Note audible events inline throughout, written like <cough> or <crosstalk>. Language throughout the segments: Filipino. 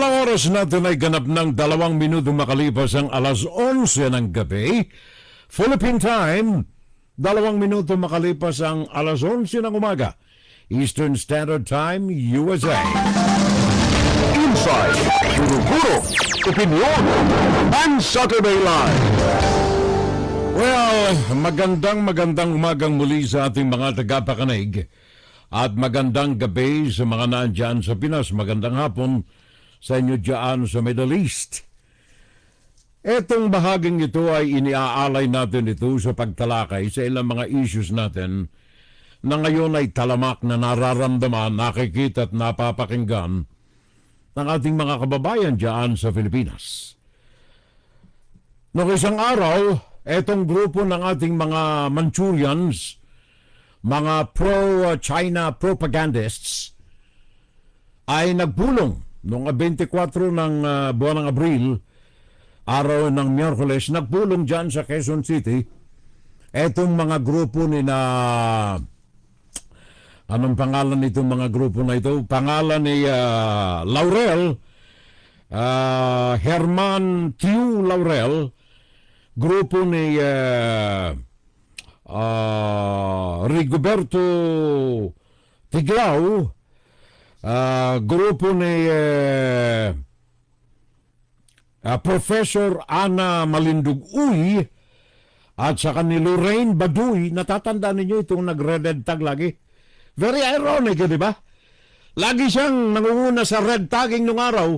Ang oras natin ay ganap ng dalawang minuto makalipas ang alas 11 ng gabi. Philippine time, dalawang minuto makalipas ang alas 11 ng umaga. Eastern Standard Time, USA. Inside, guru Opinion, and Saturday Live. Well, magandang magandang umagang muli sa ating mga tagapakanig at magandang gabi sa mga nandyan sa Pinas. Magandang hapon sa inyo dyan sa Middle East. Etong bahaging ito ay iniaalay natin ito sa pagtalakay sa ilang mga issues natin na ngayon ay talamak na nararamdaman, nakikita at napapakinggan ng ating mga kababayan dyan sa Pilipinas. Noong isang araw, etong grupo ng ating mga Manchurians, mga pro-China propagandists, ay nagpulong Noong 24 ah, ng uh, buwan ng Abril, araw ng Miyerkules, nagpulong dyan sa Quezon City etong mga grupo ni na anong pangalan nitong mga grupo na ito? Pangalan ni uh, Laurel uh, Herman Q. Laurel grupo ni uh, uh, Rigoberto Tiglao uh, grupo ni uh, Professor Ana Malindugui at saka ni Lorraine Baduy. Natatanda ninyo itong nag-red tag lagi. Very ironic, eh, di ba? Lagi siyang nangunguna sa red tagging nung araw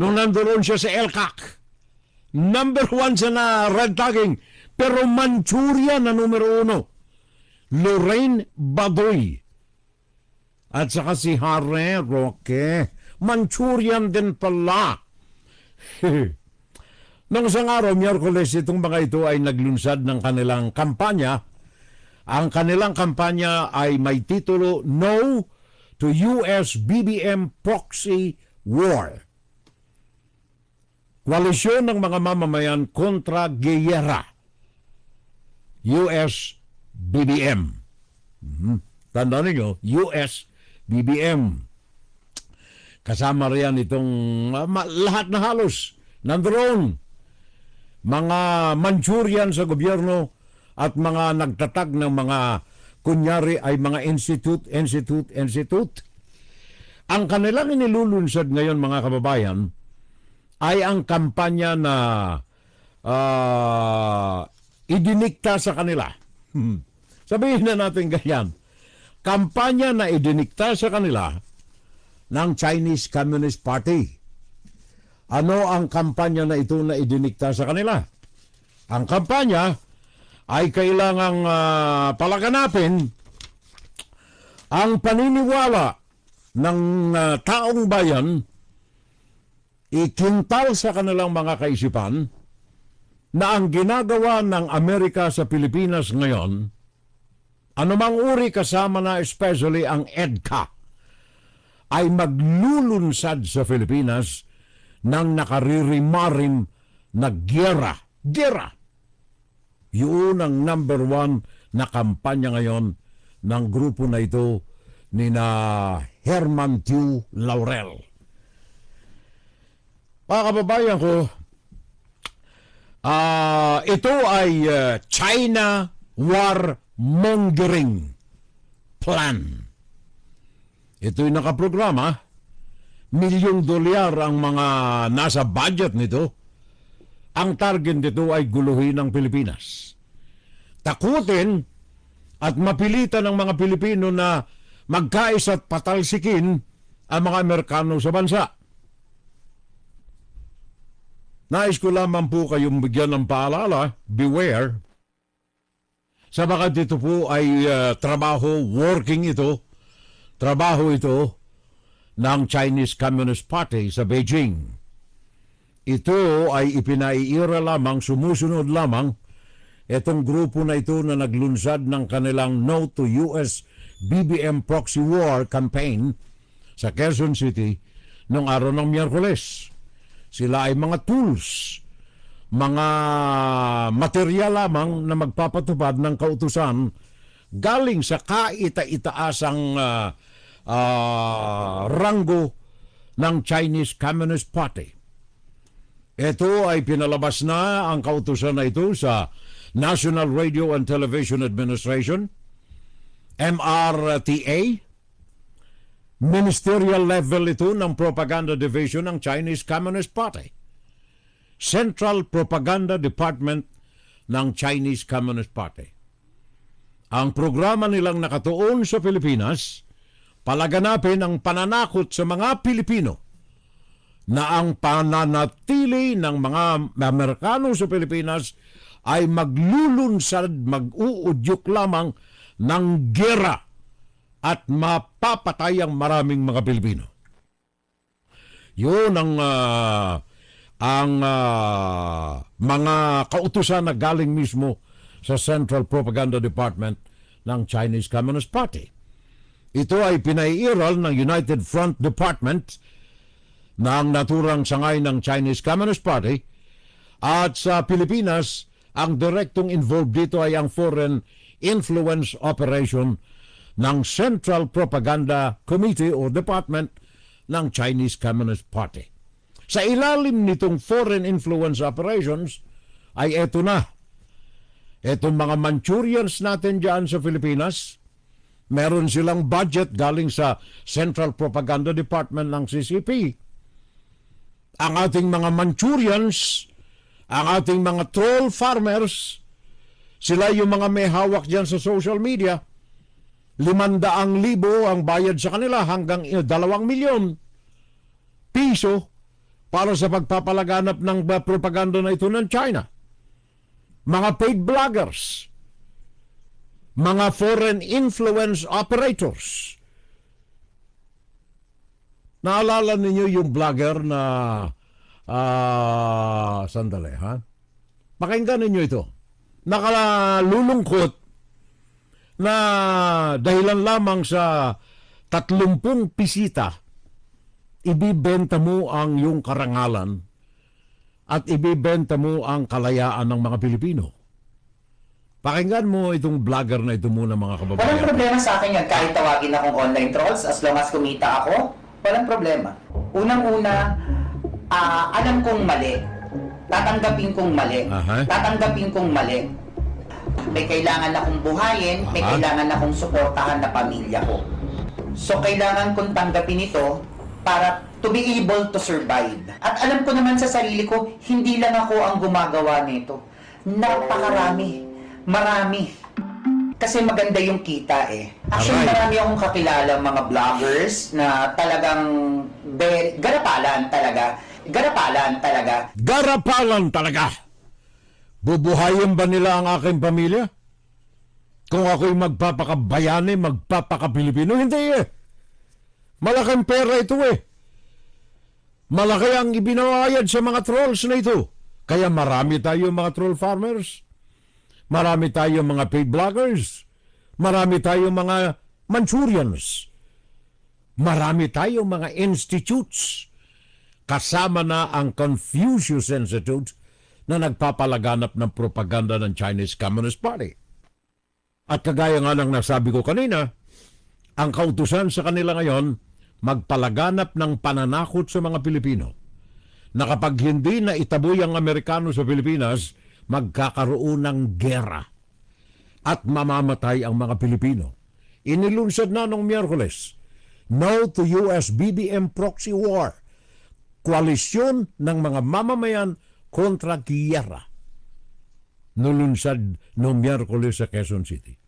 nung nandoon siya sa Elkak. Number one siya na red tagging. Pero Manchuria na numero uno. Lorraine Baduy. At saka si Hare Roque, Manchurian din pala. <laughs> Nang isang araw, Miyerkules, itong mga ito ay naglunsad ng kanilang kampanya. Ang kanilang kampanya ay may titulo No to US BBM Proxy War. Koalisyon ng mga mamamayan kontra giyera. US BBM. Mm-hmm. Tandaan ninyo, US BBM. Kasama riyan itong uh, lahat na halos ng drone. Mga Manchurian sa gobyerno at mga nagtatag ng mga kunyari ay mga institute, institute, institute. Ang kanilang inilulunsad ngayon mga kababayan ay ang kampanya na uh, idinikta sa kanila. Hmm. Sabihin na natin ganyan kampanya na idinikta sa kanila ng Chinese Communist Party. Ano ang kampanya na ito na idinikta sa kanila? Ang kampanya ay kailangang uh, palaganapin ang paniniwala ng uh, taong bayan ikintal sa kanilang mga kaisipan na ang ginagawa ng Amerika sa Pilipinas ngayon anumang uri kasama na especially ang EDCA, ay maglulunsad sa Pilipinas ng nakaririmarim na gera. Gera! Yun ang number one na kampanya ngayon ng grupo na ito ni na Herman Tiu Laurel. Mga kababayan ko, uh, ito ay uh, China War mongering plan. Ito'y nakaprograma. Milyong dolyar ang mga nasa budget nito. Ang target nito ay guluhin ang Pilipinas. Takutin at mapilitan ng mga Pilipino na magkaisa at patalsikin ang mga Amerikano sa bansa. Nais ko lamang po kayong bigyan ng paalala, beware, sa ito po ay uh, trabaho, working ito, trabaho ito ng Chinese Communist Party sa Beijing. Ito ay ipinaiira lamang, sumusunod lamang itong grupo na ito na naglunsad ng kanilang No to US BBM Proxy War campaign sa Quezon City noong araw ng Miyerkules. Sila ay mga tools mga material lamang na magpapatupad ng kautusan galing sa kaita-itaasang uh, uh, ranggo ng Chinese Communist Party. Ito ay pinalabas na ang kautusan na ito sa National Radio and Television Administration, MRTA. Ministerial level ito ng Propaganda Division ng Chinese Communist Party. Central Propaganda Department ng Chinese Communist Party. Ang programa nilang nakatuon sa Pilipinas, palaganapin ang pananakot sa mga Pilipino na ang pananatili ng mga Amerikano sa Pilipinas ay maglulunsad, mag-uudyok lamang ng gera at mapapatay ang maraming mga Pilipino. Yun ang uh, ang uh, mga kautusan na galing mismo sa Central Propaganda Department ng Chinese Communist Party. Ito ay pinaiiral ng United Front Department na ang naturang sangay ng Chinese Communist Party at sa Pilipinas, ang direktong involved dito ay ang Foreign Influence Operation ng Central Propaganda Committee o Department ng Chinese Communist Party. Sa ilalim nitong foreign influence operations ay eto na. Etong mga Manchurians natin dyan sa Pilipinas, meron silang budget galing sa Central Propaganda Department ng CCP. Ang ating mga Manchurians, ang ating mga troll farmers, sila yung mga may hawak dyan sa social media. Limandaang libo ang bayad sa kanila hanggang dalawang milyon piso para sa pagpapalaganap ng uh, propaganda na ito ng China. Mga paid bloggers, mga foreign influence operators. Naalala ninyo yung blogger na uh, sandali ha? Pakinggan ninyo ito. Nakalulungkot na dahilan lamang sa 30 bisita ibibenta mo ang iyong karangalan at ibibenta mo ang kalayaan ng mga Pilipino. Pakinggan mo itong vlogger na ito muna mga kababayan. Walang problema sa akin yan kahit tawagin akong online trolls as long as kumita ako. Walang problema. Unang-una, uh, alam kong mali. Tatanggapin kong mali. Uh-huh. Tatanggapin kong mali. May kailangan akong buhayin, uh-huh. may kailangan akong suportahan na pamilya ko. So kailangan kong tanggapin ito para to be able to survive. At alam ko naman sa sarili ko, hindi lang ako ang gumagawa nito. Napakarami. Marami. Kasi maganda yung kita eh. Actually, marami akong kakilala mga vloggers na talagang very, garapalan talaga. Garapalan talaga. Garapalan talaga! Bubuhayin ba nila ang aking pamilya? Kung ako'y magpapakabayani, magpapakapilipino, hindi eh. Malaking pera ito eh. Malaki ang ibinawayad sa mga trolls na ito. Kaya marami tayo mga troll farmers. Marami tayo mga paid bloggers. Marami tayo mga Manchurians. Marami tayo mga institutes. Kasama na ang Confucius Institute na nagpapalaganap ng propaganda ng Chinese Communist Party. At kagaya nga ng nasabi ko kanina, ang kautusan sa kanila ngayon magpalaganap ng pananakot sa mga Pilipino na kapag hindi na itaboy ang Amerikano sa Pilipinas, magkakaroon ng gera at mamamatay ang mga Pilipino. Inilunsad na noong Miyerkules, No to US BBM Proxy War, koalisyon ng mga mamamayan kontra giyera. Nulunsad noong Miyerkules sa Quezon City.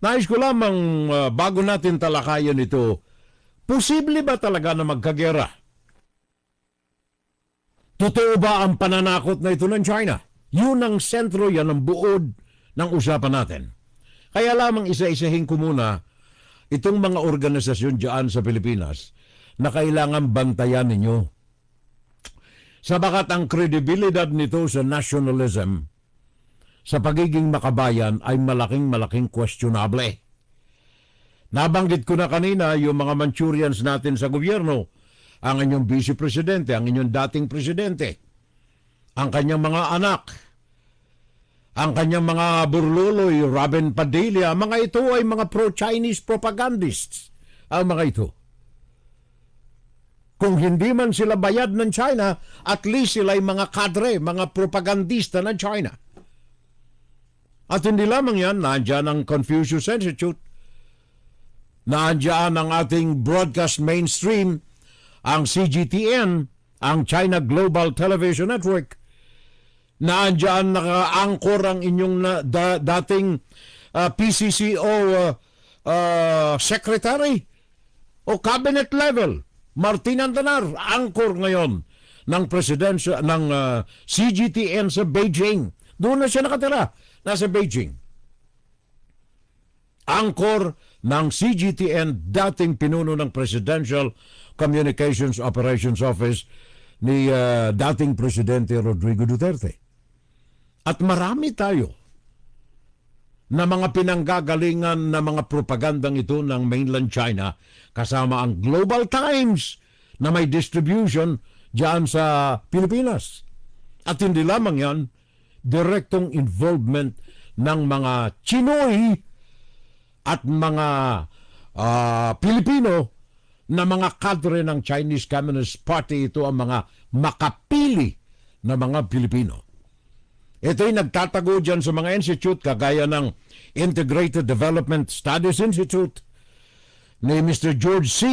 Nais ko lamang uh, bago natin talakayan ito, Posible ba talaga na magkagera? Totoo ba ang pananakot na ito ng China? Yun ang sentro, yan ang buod ng usapan natin. Kaya lamang isa-isahin ko muna itong mga organisasyon dyan sa Pilipinas na kailangan bantayan ninyo. Sabakat ang kredibilidad nito sa nationalism sa pagiging makabayan ay malaking-malaking questionable. Nabanggit ko na kanina yung mga Manchurians natin sa gobyerno. Ang inyong vice presidente, ang inyong dating presidente, ang kanyang mga anak, ang kanyang mga burluloy, Robin Padilla, mga ito ay mga pro-Chinese propagandists. Ang mga ito. Kung hindi man sila bayad ng China, at least sila ay mga kadre, mga propagandista ng China. At hindi lamang yan, nandyan ang Confucius Institute Naandyan ang ating broadcast mainstream, ang CGTN, ang China Global Television Network. Naandyan naka-anchor ang inyong na, da, dating uh, ah, PCCO uh, ah, uh, ah, secretary o cabinet level. Martin Antanar, anchor ngayon ng presidensya ng uh, CGTN sa Beijing. Doon na siya nakatira, nasa Beijing. Angkor ng CGTN dating pinuno ng Presidential Communications Operations Office ni uh, dating Presidente Rodrigo Duterte. At marami tayo na mga pinanggagalingan na mga propagandang ito ng mainland China kasama ang Global Times na may distribution diyan sa Pilipinas. At hindi lamang yan, direktong involvement ng mga Chinoy at mga uh, Pilipino na mga kadre ng Chinese Communist Party ito ang mga makapili na mga Pilipino. Ito ay nagtatago dyan sa mga institute kagaya ng Integrated Development Studies Institute ni Mr. George C.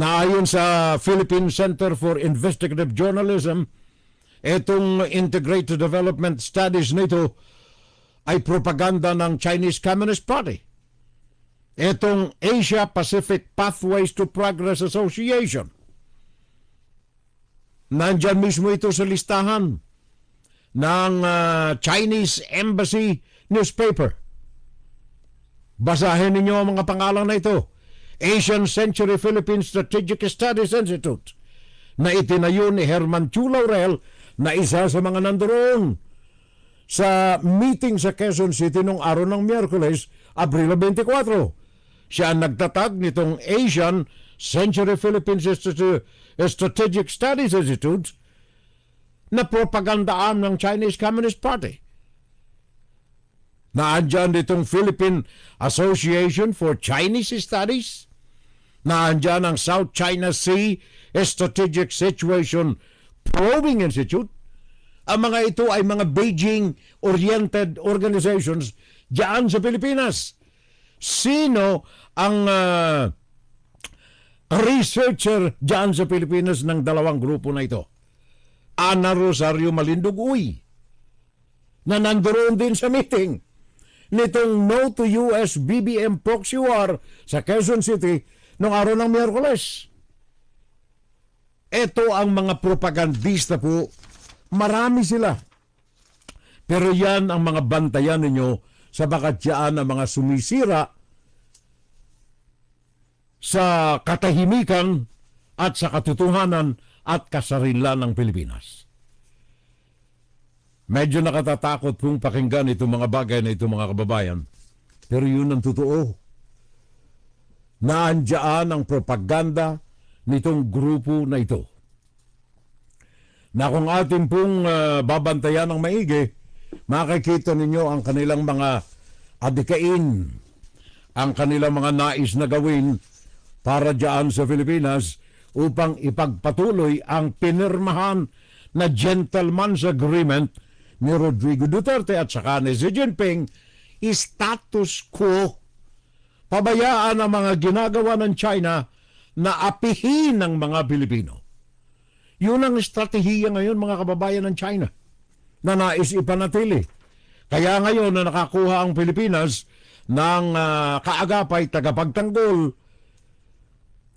na ayon sa Philippine Center for Investigative Journalism, itong Integrated Development Studies nito ay propaganda ng Chinese Communist Party. Itong Asia Pacific Pathways to Progress Association. Nandyan mismo ito sa listahan ng uh, Chinese Embassy newspaper. Basahin ninyo ang mga pangalan na ito. Asian Century Philippine Strategic Studies Institute na itinayo ni Herman Chu Laurel na isa sa mga nandoon sa meeting sa Quezon City nung araw ng Miyerkules, Abril 24. Siya ang nagtatag nitong Asian Century Philippines Strategic Studies Institute na propaganda arm ng Chinese Communist Party. Naandyan nitong Philippine Association for Chinese Studies. Naandyan ang South China Sea Strategic Situation Probing Institute ang mga ito ay mga Beijing-oriented organizations diyan sa Pilipinas. Sino ang uh, researcher diyan sa Pilipinas ng dalawang grupo na ito? Ana Rosario Malindog na nandoon din sa meeting nitong No to US BBM Proxy War sa Quezon City noong araw ng Miyerkules. Ito ang mga propagandista po Marami sila. Pero yan ang mga bantayan ninyo sabagat yan ng mga sumisira sa katahimikan at sa katotohanan at kasarinlan ng Pilipinas. Medyo nakatatakot pong pakinggan itong mga bagay na itong mga kababayan. Pero yun ang totoo. Naandyan ang propaganda nitong grupo na ito na kung atin pong uh, babantayan ng maigi, makikita ninyo ang kanilang mga adikain, ang kanilang mga nais na gawin para dyan sa Pilipinas upang ipagpatuloy ang pinirmahan na gentleman's agreement ni Rodrigo Duterte at saka ni Xi Jinping status quo pabayaan ang mga ginagawa ng China na apihin ng mga Pilipino. Yun ang estratehiya ngayon mga kababayan ng China na nais ipanatili. Kaya ngayon na nakakuha ang Pilipinas ng uh, kaagapay tagapagtanggol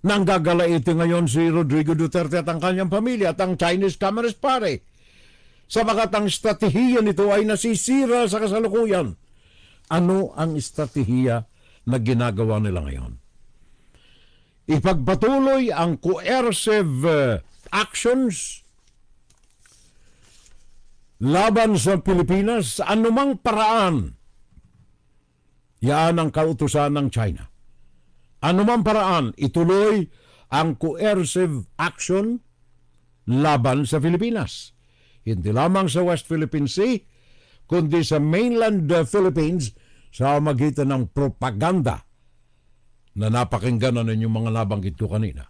nang gagalaitin ngayon si Rodrigo Duterte at ang kanyang pamilya at ang Chinese Communist Party sabagat ang estratehiya nito ay nasisira sa kasalukuyan. Ano ang estratehiya na ginagawa nila ngayon? Ipagpatuloy ang coercive uh, actions laban sa Pilipinas sa anumang paraan. Yan ang kautusan ng China. Anumang paraan, ituloy ang coercive action laban sa Pilipinas. Hindi lamang sa West Philippine Sea, kundi sa mainland uh, Philippines sa magitan ng propaganda na napakinggan na ninyong mga nabanggit ko kanina.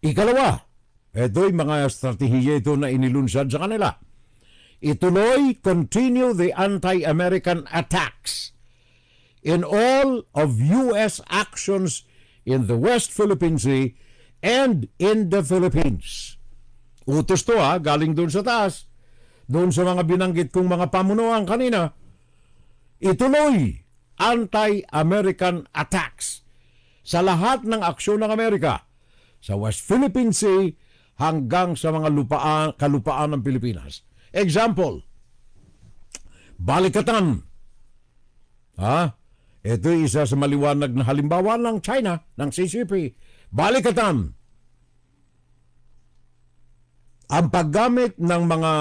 Ikalawa, ito'y mga estratehiya ito na inilunsad sa kanila. Ituloy, continue the anti-American attacks in all of U.S. actions in the West Philippine Sea and in the Philippines. Utos to ha, ah, galing doon sa taas, doon sa mga binanggit kong mga pamunuan kanina, ituloy anti-American attacks sa lahat ng aksyon ng Amerika sa West Philippine Sea hanggang sa mga lupaan, kalupaan ng Pilipinas. Example, Balikatan. Ha? Ito isa sa maliwanag na halimbawa ng China, ng CCP. Balikatan. Ang paggamit ng mga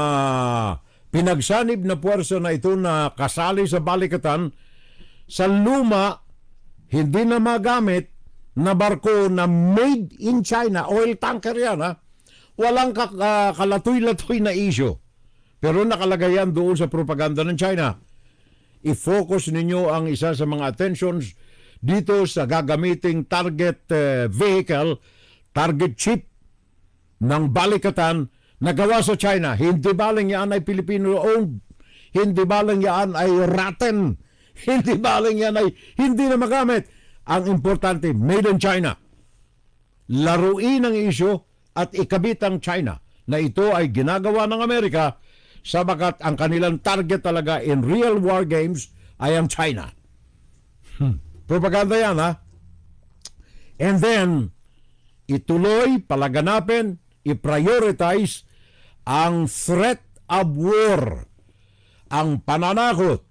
pinagsanib na puwersa na ito na kasali sa balikatan sa luma hindi na magamit na barko na made in China, oil tanker yan ha, walang kalatoy-latoy na issue. Pero nakalagay yan doon sa propaganda ng China. I-focus ninyo ang isa sa mga attentions dito sa gagamiting target uh, vehicle, target ship ng balikatan na gawa sa China. Hindi baling yan ay Filipino-owned. Hindi baling yan ay rotten. <laughs> Hindi baling yan ay hindi na magamit. Ang importante, made in China. Laruin ang isyo at ikabit ang China na ito ay ginagawa ng Amerika sabagat ang kanilang target talaga in real war games ay ang China. Hmm. Propaganda yan ha. And then, ituloy, palaganapin, i-prioritize ang threat of war, ang pananakot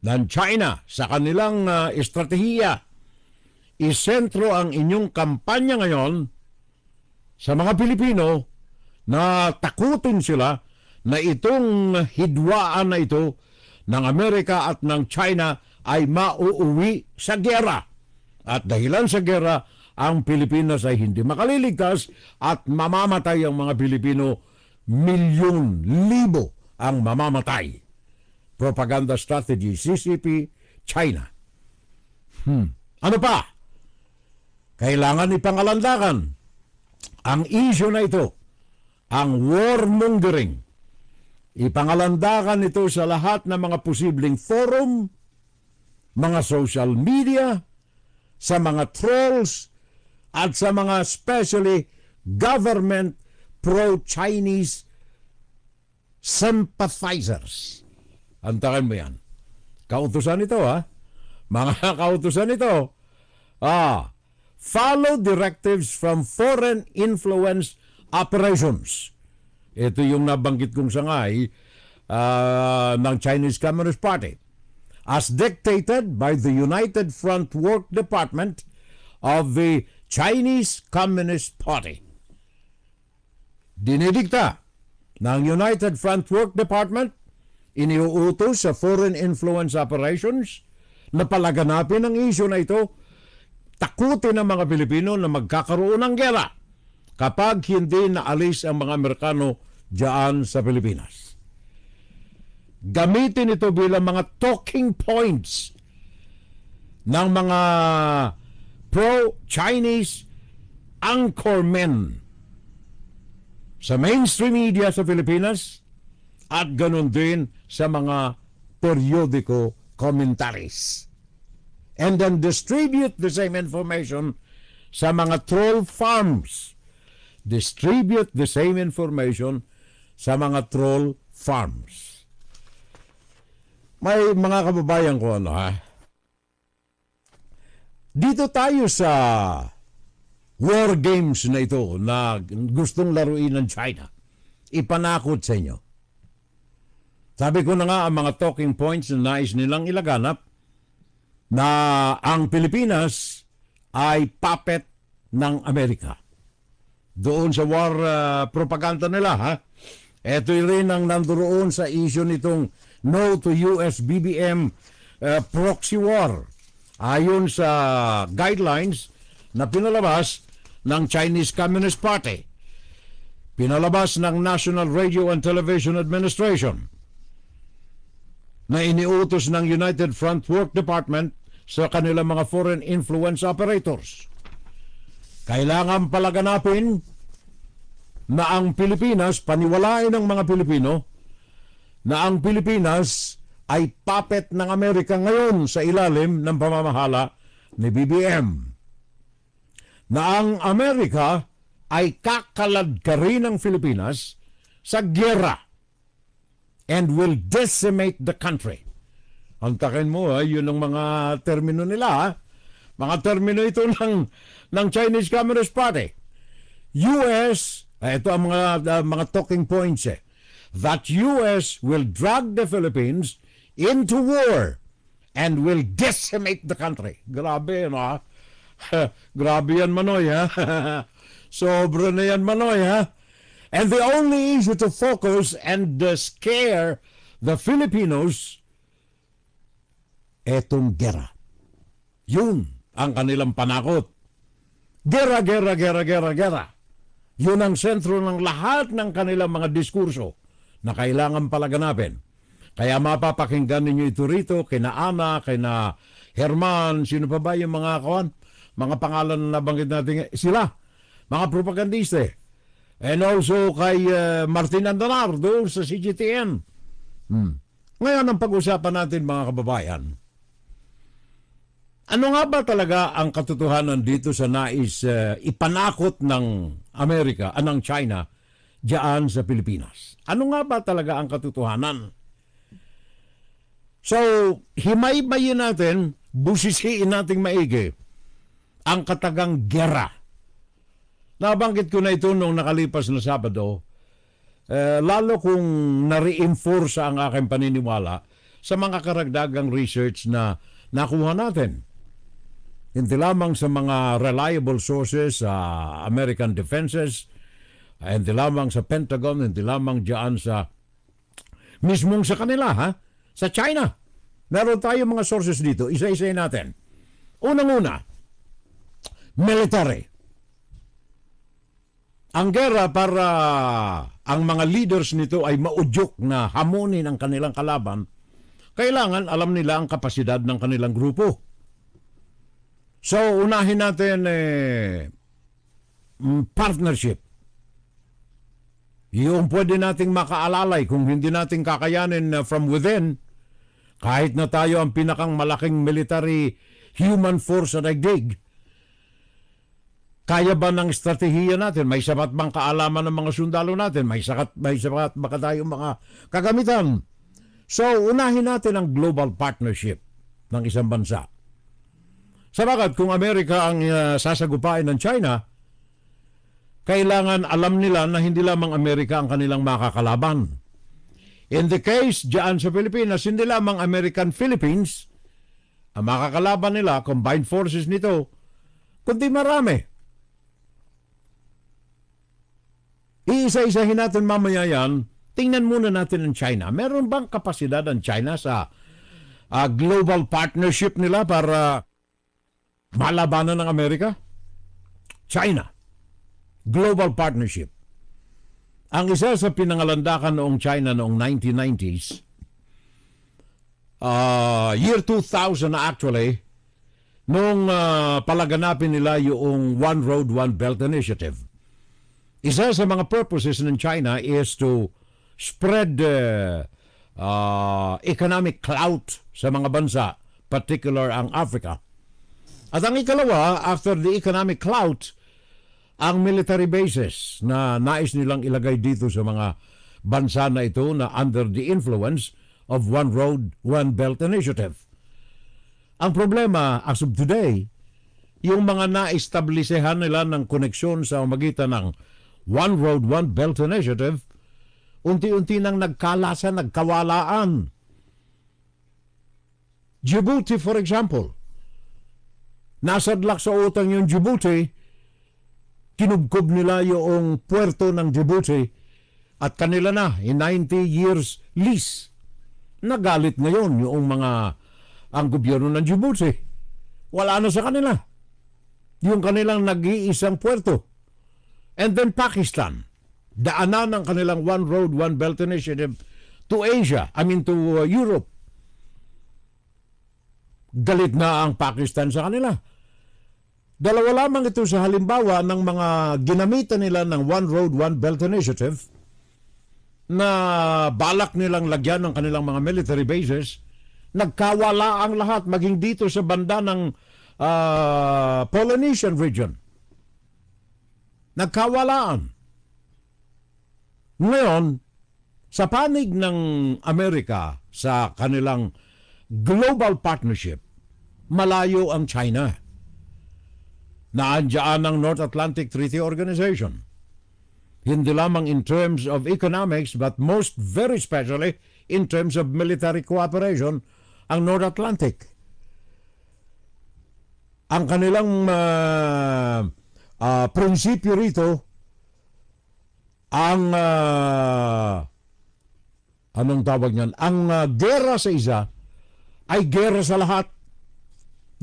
ng China sa kanilang uh, estratehiya isentro ang inyong kampanya ngayon sa mga Pilipino na takutin sila na itong hidwaan na ito ng Amerika at ng China ay mauuwi sa gera. At dahilan sa gera, ang Pilipinas ay hindi makaliligtas at mamamatay ang mga Pilipino. Milyon, libo ang mamamatay. Propaganda strategy, CCP, China. Hmm. Ano pa? Kailangan ipangalandakan ang issue na ito, ang warmongering. Ipangalandakan ito sa lahat ng mga posibleng forum, mga social media, sa mga trolls, at sa mga especially government pro-Chinese sympathizers. Antakin mo yan. Kautusan ito ha. Mga <laughs> kautusan ito. Ah, follow directives from foreign influence operations. Ito yung nabanggit kong sangay uh, ng Chinese Communist Party. As dictated by the United Front Work Department of the Chinese Communist Party. Dinidikta ng United Front Work Department, iniuutos sa foreign influence operations na palaganapin ang isyo na ito takutin ng mga Pilipino na magkakaroon ng gera kapag hindi naalis ang mga Amerikano diyan sa Pilipinas. Gamitin ito bilang mga talking points ng mga pro-Chinese anchor men sa mainstream media sa Pilipinas at ganun din sa mga periodiko commentaries and then distribute the same information sa mga troll farms. Distribute the same information sa mga troll farms. May mga kababayan ko ano ha. Dito tayo sa war games na ito na gustong laruin ng China. Ipanakot sa inyo. Sabi ko na nga ang mga talking points na nais nilang ilaganap na ang Pilipinas ay puppet ng Amerika. Doon sa war uh, propaganda nila ha. Ito rin ang nanduroon sa issue nitong no to US BBM uh, ah, proxy war. Ayon sa guidelines na pinalabas ng Chinese Communist Party. Pinalabas ng National Radio and Television Administration na iniutos ng United Front Work Department sa kanilang mga foreign influence operators. Kailangan palaganapin na ang Pilipinas, paniwalain ng mga Pilipino, na ang Pilipinas ay puppet ng Amerika ngayon sa ilalim ng pamamahala ni BBM. Na ang Amerika ay kakalad ng Pilipinas sa gyera and will decimate the country. Antakin mo, ha? Ah, yun ang mga termino nila. Ha? Ah. Mga termino ito <laughs> ng, ng Chinese Communist Party. US, ah, ito ang mga, uh, mga talking points eh. That US will drag the Philippines into war and will decimate the country. Grabe, no? <laughs> Grabe yan, Manoy, ha? <laughs> Sobra na yan, Manoy, ha? And the only issue to focus and uh, scare the Filipinos, etong gera. Yun ang kanilang panakot. Gera, gera, gera, gera, gera. Yun ang sentro ng lahat ng kanilang mga diskurso na kailangan palaganapin. Kaya mapapakinggan ninyo ito rito, kina Ana, kina Herman, sino pa ba yung mga kawan? Mga pangalan na nabanggit natin, sila, mga propagandiste and also kay uh, Martin Andalar doon sa CGTN. Hmm. Ngayon ang pag-usapan natin mga kababayan. Ano nga ba talaga ang katotohanan dito sa nais uh, ipanakot ng Amerika, anang ah, uh, China, diyan sa Pilipinas? Ano nga ba talaga ang katotohanan? So, himay-mayin natin, busisiin natin maigi ang katagang gera Nabanggit ko na ito noong nakalipas na Sabado, eh, lalo kung na-reinforce ang aking paniniwala sa mga karagdagang research na nakuha natin. Hindi lamang sa mga reliable sources sa uh, American defenses, uh, hindi lamang sa Pentagon, hindi lamang dyan sa mismong sa kanila, ha? Sa China. Meron tayo mga sources dito, isa-isa natin. Unang-una, military. Ang gera para ang mga leaders nito ay maudyok na hamunin ang kanilang kalaban, kailangan alam nila ang kapasidad ng kanilang grupo. So, unahin natin eh, mm, partnership. Yung pwede nating makaalalay kung hindi natin kakayanin eh, from within, kahit na tayo ang pinakang malaking military human force na daigdig, kaya ba ng estratehiya natin? May sapat bang kaalaman ng mga sundalo natin? May sakat, may sapat ba tayong mga kagamitan? So, unahin natin ang global partnership ng isang bansa. Sabagat kung Amerika ang uh, sasagupain ng China, kailangan alam nila na hindi lamang Amerika ang kanilang makakalaban. In the case diyan sa Pilipinas, hindi lamang American Philippines ang makakalaban nila, combined forces nito, kundi marami. Iisa-isahin natin mamaya yan. Tingnan muna natin ang China. Meron bang kapasidad ang China sa uh, global partnership nila para malabanan ng Amerika? China. Global partnership. Ang isa sa pinangalandakan noong China noong 1990s, uh, ah, year 2000 actually, noong uh, palaganapin nila yung One Road, One Belt Initiative. Isa sa mga purposes ng China is to spread uh, uh, economic clout sa mga bansa, particular ang Africa. At ang ikalawa, after the economic clout, ang military bases na nais nilang ilagay dito sa mga bansa na ito na under the influence of One Road, One Belt Initiative. Ang problema, as of today, yung mga naestablisyehan nila ng koneksyon sa magitan ng One Road, One Belt Initiative, unti-unti nang nagkalasa, nagkawalaan. Djibouti, for example, nasadlak sa utang yung Djibouti, kinugkob nila yung puerto ng Djibouti at kanila na, in 90 years lease. Nagalit ngayon yung mga ang gobyerno ng Djibouti. Wala na sa kanila. Yung kanilang nag-iisang puerto and then Pakistan. Daanan ng kanilang One Road, One Belt Initiative to Asia, I mean to uh, Europe. Galit na ang Pakistan sa kanila. Dalawa lamang ito sa halimbawa ng mga ginamitan nila ng One Road, One Belt Initiative na balak nilang lagyan ng kanilang mga military bases. Nagkawala ang lahat maging dito sa banda ng uh, Polynesian region nagkawalaan. Ngayon, sa panig ng Amerika sa kanilang global partnership, malayo ang China. Naandyan ang North Atlantic Treaty Organization. Hindi lamang in terms of economics but most very specially in terms of military cooperation ang North Atlantic. Ang kanilang uh, uh, prinsipyo rito ang uh, anong tawag niyan? Ang uh, gera sa isa ay gera sa lahat.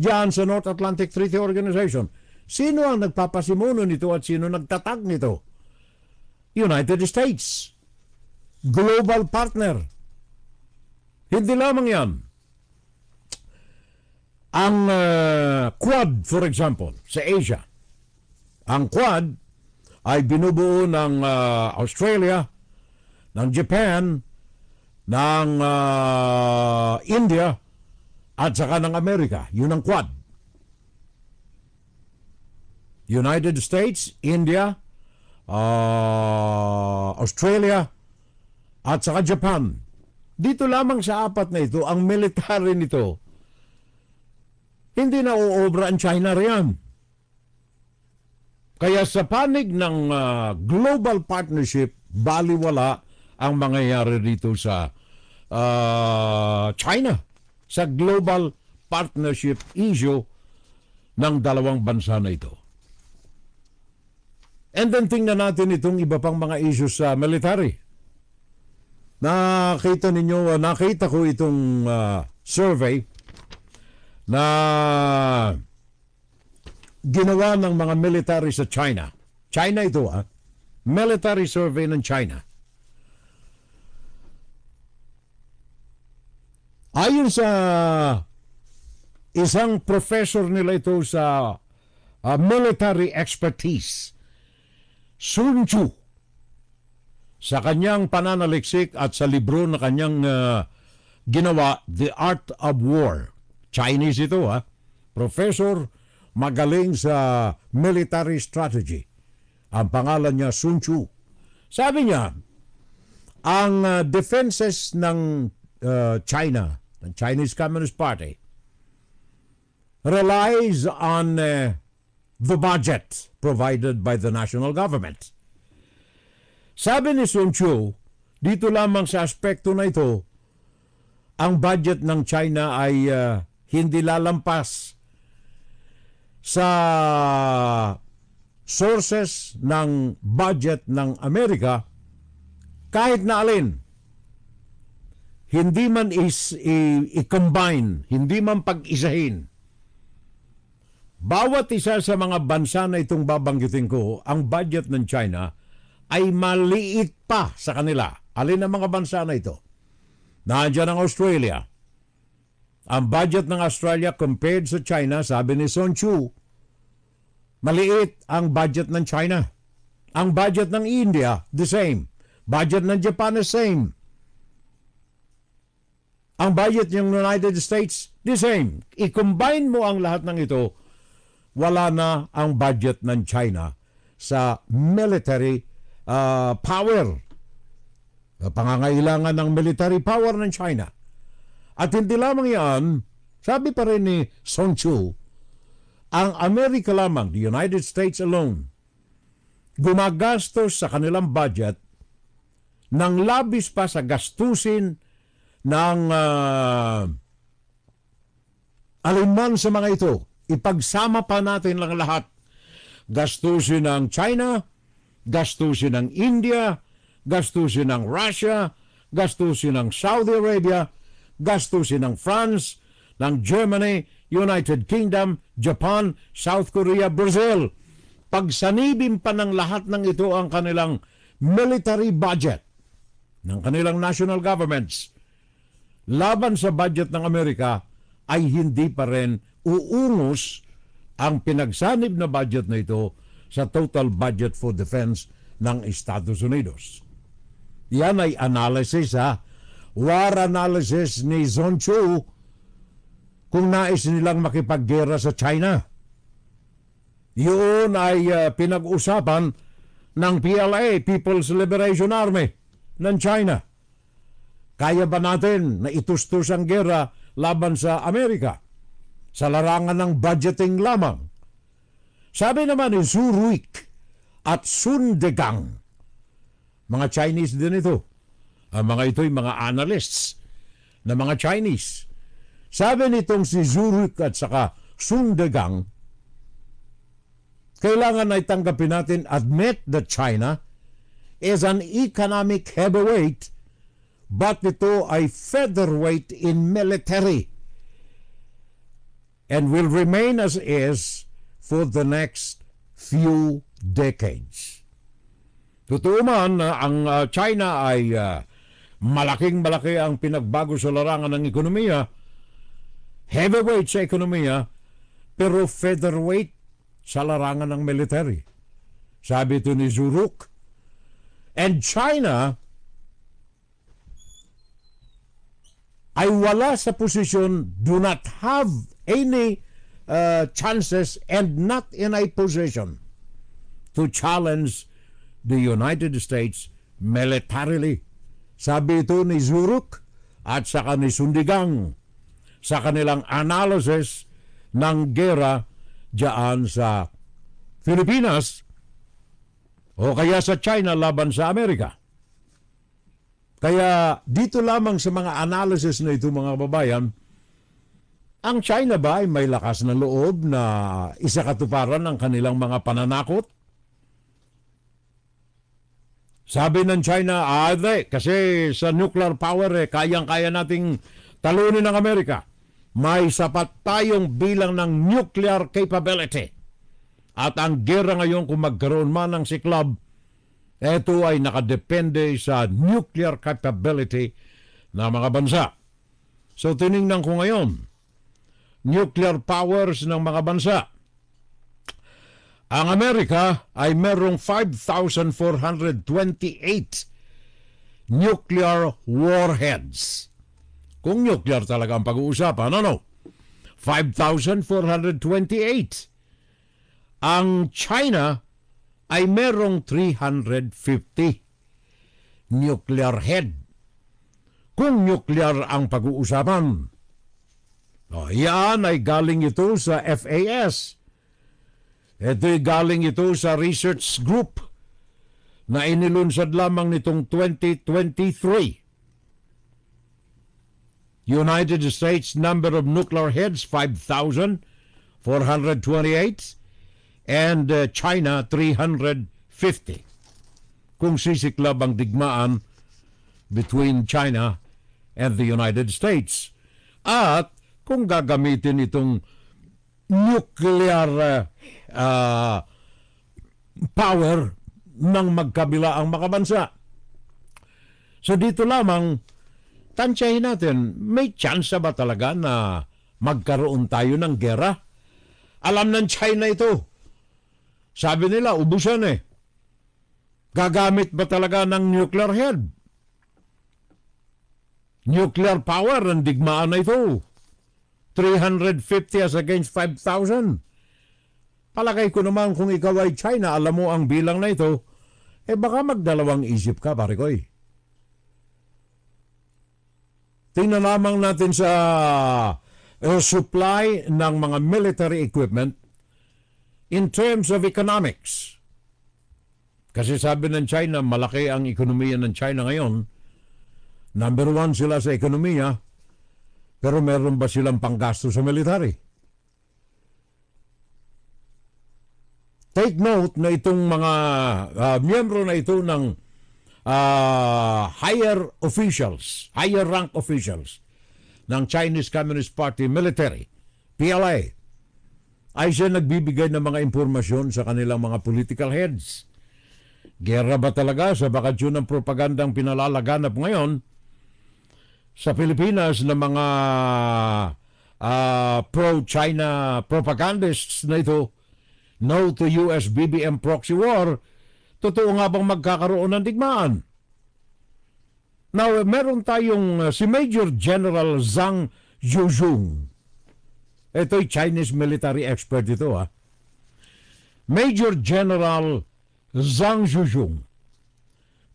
Yan sa North Atlantic Treaty Organization. Sino ang nagpapasimuno nito at sino nagtatag nito? United States. Global partner. Hindi lamang yan. Ang uh, Quad, for example, sa Asia ang Quad ay binubuo ng uh, Australia, ng Japan, ng uh, India, at saka ng Amerika. Yun ang Quad. United States, India, uh, Australia, at saka Japan. Dito lamang sa apat na ito, ang military nito, hindi na uobra ang China riyan. Kaya sa panig ng uh, global partnership, baliwala ang mangyayari dito sa uh, China sa global partnership issue ng dalawang bansa na ito. And then tingnan natin itong iba pang mga issues sa military. Nakita ninyo, ah, nakita ko itong uh, survey na ginawa ng mga military sa China. China ito ah. Military survey ng China. Ayon sa isang professor nila ito sa uh, military expertise, Sun Tzu, sa kanyang pananaliksik at sa libro na kanyang uh, ginawa, The Art of War. Chinese ito ha. Professor magaling sa military strategy. Ang pangalan niya Sun Tzu. Sabi niya, ang ah, defenses ng uh, China, ng Chinese Communist Party, relies on uh, the budget provided by the national government. Sabi ni Sun Tzu, dito lamang sa aspekto na ito, ang budget ng China ay uh, hindi lalampas sa sources ng budget ng Amerika kahit na alin hindi man is i-combine, hindi man pag-isahin. Bawat isa sa mga bansa na itong babanggitin ko, ang budget ng China ay maliit pa sa kanila. Alin ang mga bansa na ito? Nandiyan ang Australia, ang budget ng Australia compared sa China, sabi ni Sun Chu, maliit ang budget ng China. Ang budget ng India, the same. Budget ng Japan, the same. Ang budget ng United States, the same. I-combine mo ang lahat ng ito, wala na ang budget ng China sa military uh, power. Pangangailangan ng military power ng China. At hindi lamang yan, sabi pa rin ni Song Chu, ang Amerika lamang, the United States alone, gumagastos sa kanilang budget nang labis pa sa gastusin ng uh, alinman sa mga ito. Ipagsama pa natin lang lahat. Gastusin ng China, gastusin ng India, gastusin ng Russia, gastusin ng Saudi Arabia, gastusin ng France, ng Germany, United Kingdom, Japan, South Korea, Brazil. Pagsanibin pa ng lahat ng ito ang kanilang military budget ng kanilang national governments laban sa budget ng Amerika ay hindi pa rin uungos ang pinagsanib na budget na ito sa total budget for defense ng Estados Unidos. Yan ay analysis ha war analysis ni Zhong Chu kung nais nilang makipaggera sa China. Yun ay uh, pinag-usapan ng PLA, People's Liberation Army ng China. Kaya ba natin na itustos ang gera laban sa Amerika? Sa larangan ng budgeting lamang. Sabi naman ni Zurich at Sundegang, mga Chinese din ito, ang mga ito'y mga analysts na mga Chinese. Sabi nitong si Zurich at saka Sundegang, kailangan na itanggapin natin admit that China is an economic heavyweight but ito ay featherweight in military and will remain as is for the next few decades. Totoo man, ang ah, China ay uh, Malaking malaki ang pinagbago sa larangan ng ekonomiya. Heavyweight sa ekonomiya, pero featherweight sa larangan ng military. Sabi ito ni Zuruk. And China ay wala sa posisyon, do not have any uh, chances and not in a position to challenge the United States militarily. Sabi ito ni Zuruk at saka ni Sundigang sa kanilang analysis ng gera diyan sa Pilipinas o kaya sa China laban sa Amerika. Kaya dito lamang sa mga analysis na ito mga babayan, ang China ba ay may lakas na loob na isa katuparan ng kanilang mga pananakot? Sabi ng China, ah, hindi, kasi sa nuclear power, eh, kayang-kaya nating talunin ng Amerika. May sapat tayong bilang ng nuclear capability. At ang gera ngayon kung magkaroon man ng siklab, ito ay nakadepende sa nuclear capability ng mga bansa. So tiningnan ko ngayon, nuclear powers ng mga bansa. Ang Amerika ay merong 5,428 nuclear warheads. Kung nuclear talaga ang pag-uusapan, ano? 5,428. Ang China ay merong 350 nuclear head. Kung nuclear ang pag-uusapan, oh, yan ay galing ito sa FAS Ito'y galing ito sa research group na inilunsad lamang nitong 2023. United States number of nuclear heads 5,428 and uh, China 350. Kung sisiklab ang digmaan between China and the United States. At kung gagamitin itong nuclear uh, power ng magkabila ang makabansa. So dito lamang, tansyahin natin, may chance ba talaga na magkaroon tayo ng gera? Alam ng China ito. Sabi nila, ubusan eh. Gagamit ba talaga ng nuclear head? Nuclear power ang digmaan na ito. 350 as against 5,000. Palagay ko naman kung ikaw ay China, alam mo ang bilang na ito, eh baka magdalawang isip ka, pare ko eh. Tingnan lamang natin sa uh, supply ng mga military equipment in terms of economics. Kasi sabi ng China, malaki ang ekonomiya ng China ngayon. Number one sila sa ekonomiya, pero meron ba silang panggasto sa military? Take note na itong mga uh, miyembro na ito ng uh, higher officials, higher rank officials ng Chinese Communist Party military, PLA, ay siya nagbibigay ng mga impormasyon sa kanilang mga political heads. Gera ba talaga sa bakasyon ng propagandang pinalalaganap ngayon sa Pilipinas ng mga uh, pro-China propagandists na ito, no to US BBM proxy war, totoo nga bang magkakaroon ng digmaan? Now, meron tayong uh, si Major General Zhang Yuzhong. Ito'y Chinese military expert ito ha. Ah. Major General Zhang Yuzhong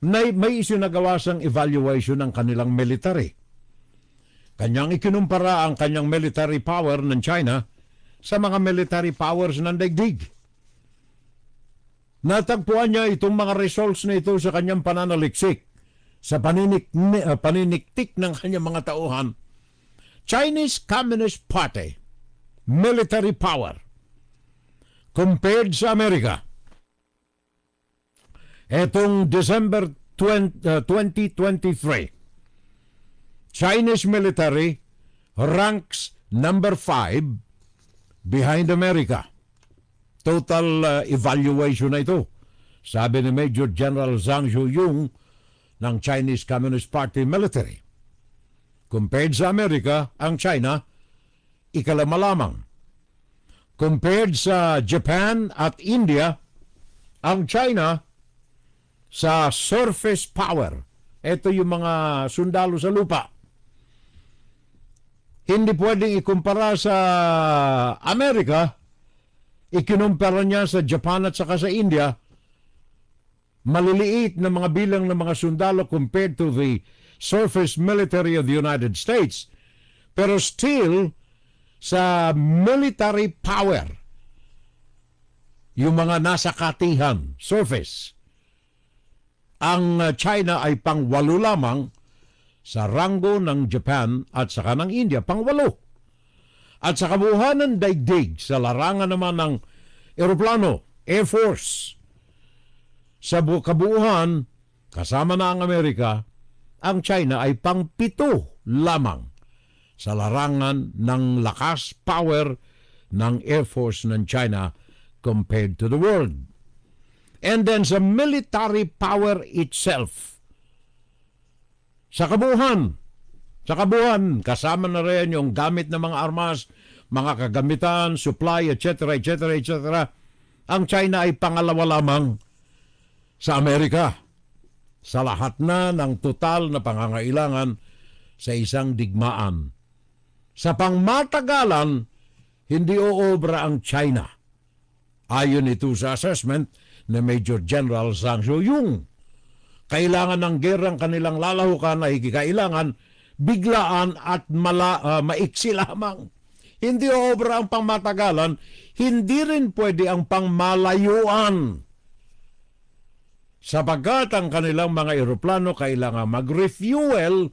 May, may isinagawa sang evaluation ng kanilang military. Kanyang ikinumpara ang kanyang military power ng China sa mga military powers ng daigdig. Natagpuan niya itong mga results na ito sa kanyang pananaliksik sa paninik, uh, paniniktik ng kanyang mga tauhan. Chinese Communist Party, military power, compared sa Amerika. Etong December 20, uh, 2023, Chinese military ranks number 5 behind America. Total uh, evaluation na ito. Sabi ni Major General Zhang Zhuyong ng Chinese Communist Party military. Compared sa Amerika, ang China, ikalama lamang. Compared sa Japan at India, ang China sa surface power. Ito yung mga sundalo sa lupa hindi pwedeng ikumpara sa Amerika, ikinumpara niya sa Japan at saka sa India, maliliit na mga bilang ng mga sundalo compared to the surface military of the United States. Pero still, sa military power, yung mga nasa katihan, surface, ang China ay pang pangwalo lamang sa ranggo ng Japan at saka ng India, pangwalo. At sa kabuhanan daigdig sa larangan naman ng eroplano, Air Force. Sa bu- kabuuhan, kasama na ang Amerika, ang China ay pangpito lamang sa larangan ng lakas power ng Air Force ng China compared to the world. And then sa military power itself – sa kabuhan. Sa kabuhan, kasama na rin yung gamit ng mga armas, mga kagamitan, supply, etc., etc., etc. Ang China ay pangalawa lamang sa Amerika sa lahat na ng total na pangangailangan sa isang digmaan. Sa pangmatagalan, hindi oobra ang China. Ayon ito sa assessment ni Major General Zhang Shoyung kailangan ng gerang kanilang lalahukan ay kikailangan biglaan at mala, uh, maiksi lamang. Hindi obra ang pangmatagalan, hindi rin pwede ang pangmalayuan. Sabagat ang kanilang mga eroplano kailangan mag-refuel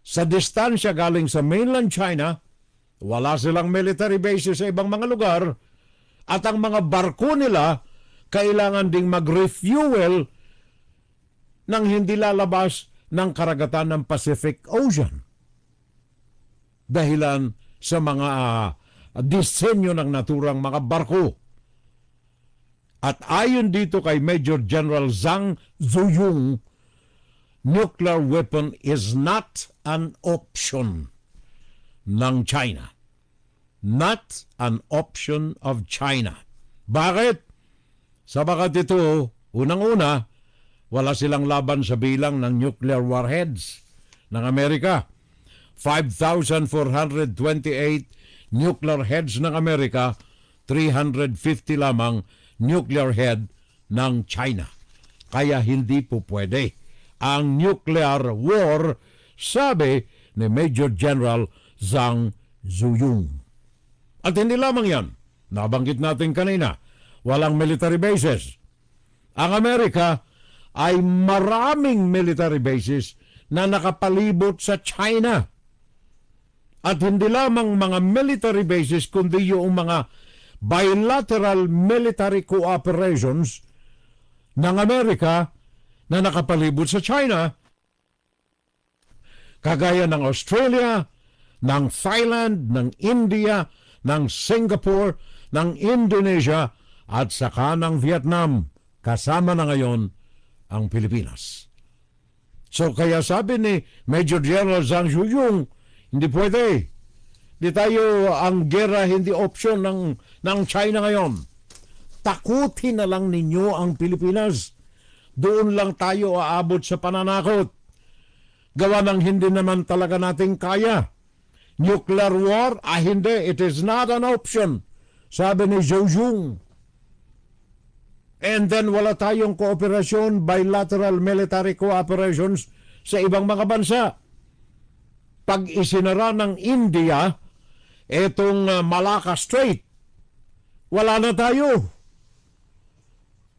sa distansya galing sa mainland China, wala silang military bases sa ibang mga lugar, at ang mga barko nila kailangan ding mag-refuel nang hindi lalabas ng karagatan ng Pacific Ocean. Dahilan sa mga uh, disenyo ng naturang mga barko. At ayon dito kay Major General Zhang Zuyong, nuclear weapon is not an option ng China. Not an option of China. Bakit? Sabagat ito, unang-una, wala silang laban sa bilang ng nuclear warheads ng Amerika. 5,428 nuclear heads ng Amerika, 350 lamang nuclear head ng China. Kaya hindi po pwede ang nuclear war, sabi ni Major General Zhang Zuyong. At hindi lamang yan, nabanggit natin kanina, walang military bases. Ang Amerika ay maraming military bases na nakapalibot sa China. At hindi lamang mga military bases kundi yung mga bilateral military cooperations ng Amerika na nakapalibot sa China kagaya ng Australia, ng Thailand, ng India, ng Singapore, ng Indonesia at saka ng Vietnam kasama na ngayon ang Pilipinas. So kaya sabi ni Major General Zhang Zhuyong, hindi pwede. Hindi tayo ang gera hindi option ng ng China ngayon. Takutin na lang ninyo ang Pilipinas. Doon lang tayo aabot sa pananakot. Gawa ng hindi naman talaga nating kaya. Nuclear war? Ah hindi, it is not an option. Sabi ni Zhou Zhong. And then wala tayong cooperation, bilateral military cooperations sa ibang mga bansa. Pag isinara ng India, etong ah, Malacca Strait, wala na tayo.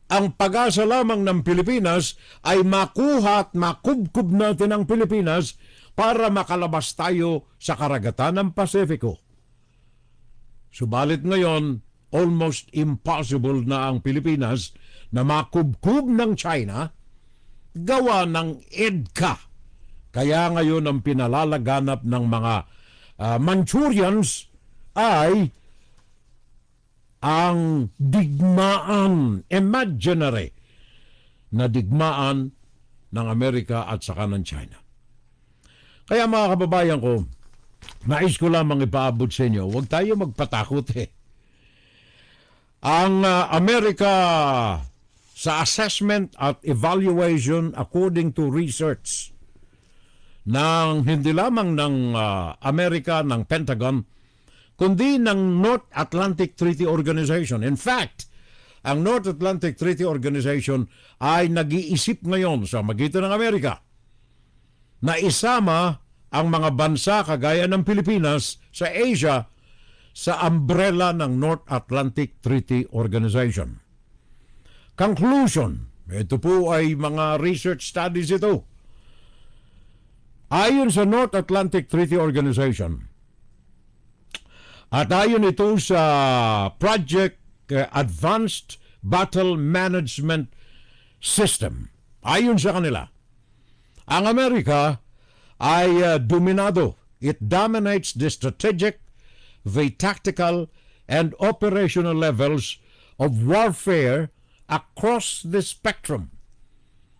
Ang pag-asa lamang ng Pilipinas ay makuha at makubkub natin ang Pilipinas para makalabas tayo sa karagatan ng Pasifiko. Subalit ngayon, almost impossible na ang Pilipinas na makubkub ng China gawa ng EDCA. Kaya ngayon ang pinalalaganap ng mga uh, Manchurians ay ang digmaan, imaginary na digmaan ng Amerika at saka ng China. Kaya mga kababayan ko, nais ko lamang ipaabot sa inyo, huwag tayo magpatakot eh ang uh, ah, America sa assessment at evaluation according to research ng hindi lamang ng uh, Amerika ng Pentagon kundi ng North Atlantic Treaty Organization. In fact, ang North Atlantic Treaty Organization ay nag-iisip ngayon sa magitan ng Amerika na isama ang mga bansa kagaya ng Pilipinas sa Asia sa umbrella ng North Atlantic Treaty Organization. Conclusion, ito po ay mga research studies ito. Ayon sa North Atlantic Treaty Organization, at ayon ito sa Project eh, Advanced Battle Management System, ayon sa kanila, ang Amerika ay uh, dominado. It dominates the strategic the tactical and operational levels of warfare across the spectrum.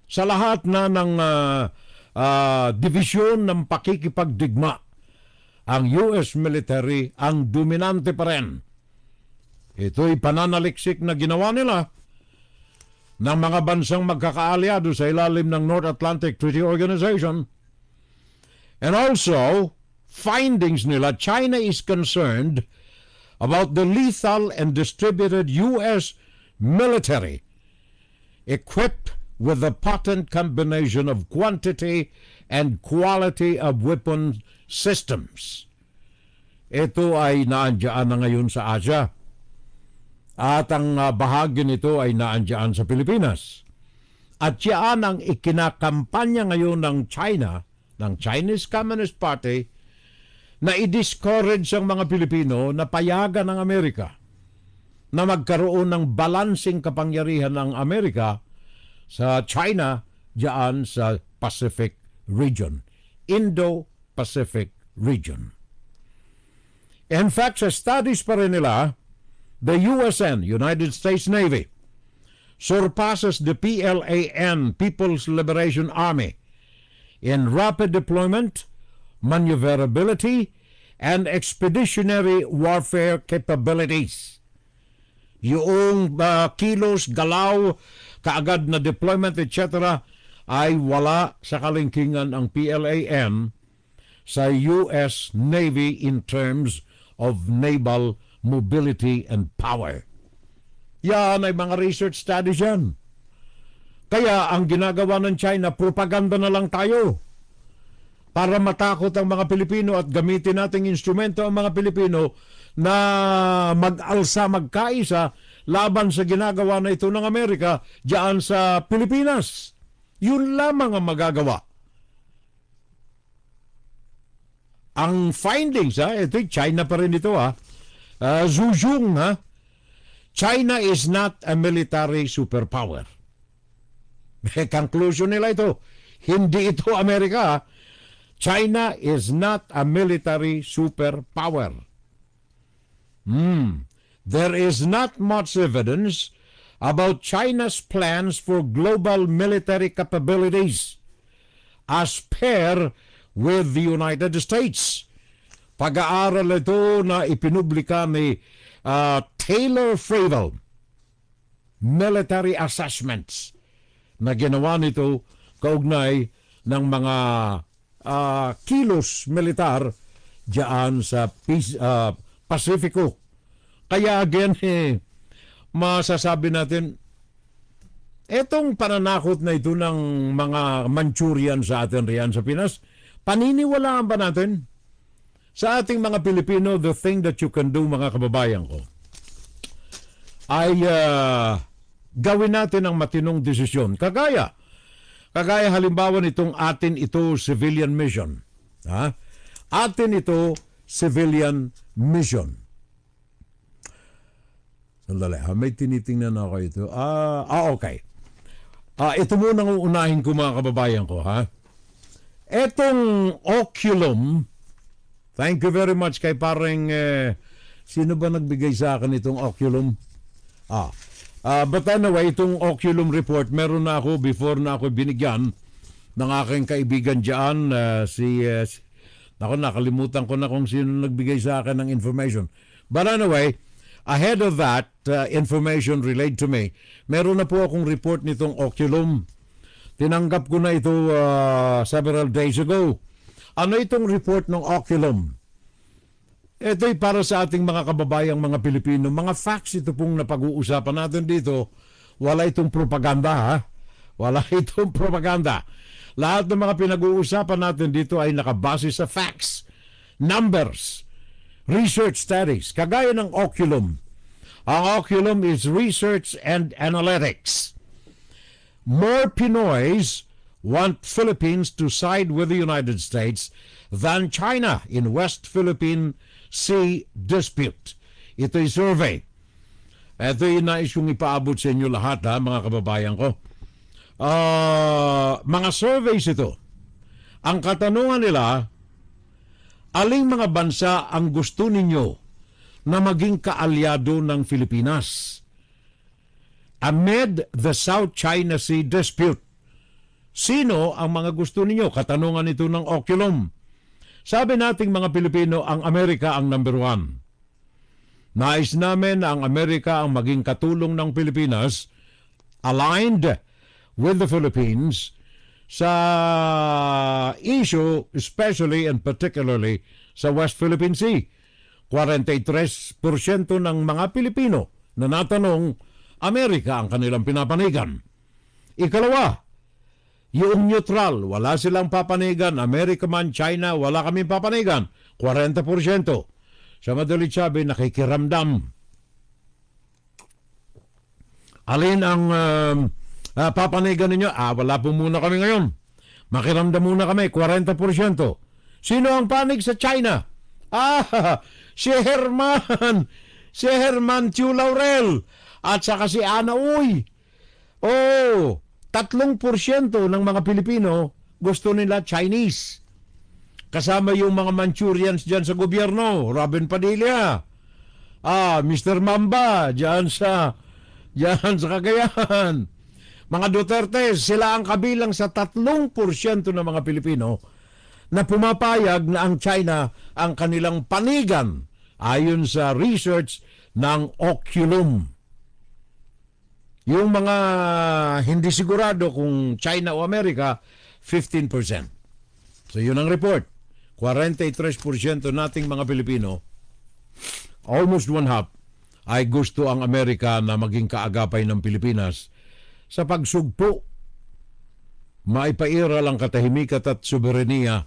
Sa lahat na ng uh, uh, division ng pakikipagdigma, ang US military ang dominante pa rin. Ito'y pananaliksik na ginawa nila ng mga bansang magkakaalyado sa ilalim ng North Atlantic Treaty Organization. And also, findings nila, China is concerned about the lethal and distributed U.S. military equipped with a potent combination of quantity and quality of weapon systems. Ito ay naandyan na ngayon sa Asia at ang ah, bahagi nito ay naandyan sa Pilipinas. At yan ang ikinakampanya ngayon ng China, ng Chinese Communist Party, na i-discourage ang mga Pilipino na payagan ng Amerika na magkaroon ng balancing kapangyarihan ng Amerika sa China diyan sa Pacific region, Indo-Pacific region. In fact, sa studies pa rin nila, the USN, United States Navy, surpasses the PLAN, People's Liberation Army, in rapid deployment maneuverability, and expeditionary warfare capabilities. Yung uh, kilos, galaw, kaagad na deployment, etc. ay wala sa kalingkingan ang PLAN sa US Navy in terms of naval mobility and power. Yan ay mga research studies yan. Kaya ang ginagawa ng China, propaganda na lang tayo para matakot ang mga Pilipino at gamitin nating instrumento ang mga Pilipino na mag-alsa, magkaisa laban sa ginagawa na ito ng Amerika diyan sa Pilipinas. Yun lamang ang magagawa. Ang findings, ha, ito China pa rin ito, ha, uh, ah, Zhuzhong, ha, China is not a military superpower. May <laughs> conclusion nila ito. Hindi ito Amerika, ha? China is not a military superpower. Hmm. There is not much evidence about China's plans for global military capabilities as pair with the United States. Pag-aaral ito na ipinublika ni uh, Taylor Fravel, Military Assessments, na ginawa nito kaugnay ng mga uh, kilos militar diyan sa uh, ah, Pasifiko. Kaya again, <laughs> eh, masasabi natin, etong pananakot na ito ng mga Manchurian sa atin riyan sa Pinas, paniniwalaan ba natin sa ating mga Pilipino the thing that you can do mga kababayan ko ay uh, gawin natin ang matinong desisyon. Kagaya Kagaya halimbawa nitong atin ito civilian mission. Ha? Atin ito civilian mission. Sandali, ha? may tinitingnan ako ito. Ah, ah okay. Ah, ito muna ang unahin ko mga kababayan ko. Ha? Etong oculum, thank you very much kay parang eh, sino ba nagbigay sa akin itong oculum? Ah, Uh, but anyway, itong Oculum report, meron na ako before na ako binigyan ng aking kaibigan dyan, uh, si, uh, si, ako nakalimutan ko na kung sino nagbigay sa akin ng information. But anyway, ahead of that uh, information relayed to me, meron na po akong report nitong Oculum. Tinanggap ko na ito uh, several days ago. Ano itong report ng Oculum? Ito'y para sa ating mga kababayang mga Pilipino. Mga facts ito pong napag-uusapan natin dito. Wala itong propaganda ha. Wala <laughs> itong propaganda. Lahat ng mga pinag-uusapan natin dito ay nakabase sa facts, numbers, research studies, kagaya ng Oculum. Ang Oculum is research and analytics. More Pinoys want Philippines to side with the United States than China in West Philippine Sea Dispute. Ito'y survey. Ito'y nais kong ipaabot sa inyo lahat ha, mga kababayan ko. Uh, mga surveys ito. Ang katanungan nila, aling mga bansa ang gusto ninyo na maging kaalyado ng Pilipinas? Amid the South China Sea Dispute, sino ang mga gusto ninyo? Katanungan ito ng Oculum. Sabi nating mga Pilipino, ang Amerika ang number one. Nais namin na ang Amerika ang maging katulong ng Pilipinas aligned with the Philippines sa issue especially and particularly sa West Philippine Sea. 43% ng mga Pilipino na natanong Amerika ang kanilang pinapanigan. Ikalawa, yung neutral, wala silang papanigan. America man, China, wala kaming papanigan. 40%. Sa madalit sabi, nakikiramdam. Alin ang uh, uh, papanigan ninyo? Ah, wala po muna kami ngayon. Makiramdam muna kami, 40%. Sino ang panig sa China? Ah, <laughs> si Herman. Si Herman Chu Laurel. At saka si Ana Uy. Oh, Tatlong porsyento ng mga Pilipino gusto nila Chinese. Kasama yung mga Manchurians dyan sa gobyerno, Robin Padilla, ah, Mr. Mamba, dyan sa, dyan sa Cagayan. Mga Duterte, sila ang kabilang sa tatlong porsyento ng mga Pilipino na pumapayag na ang China ang kanilang panigan ayon sa research ng Oculum. Yung mga hindi sigurado kung China o Amerika, 15%. So yun ang report. 43% nating mga Pilipino, almost one half, ay gusto ang Amerika na maging kaagapay ng Pilipinas sa pagsugpo, maipairal ang katahimikat at soberenya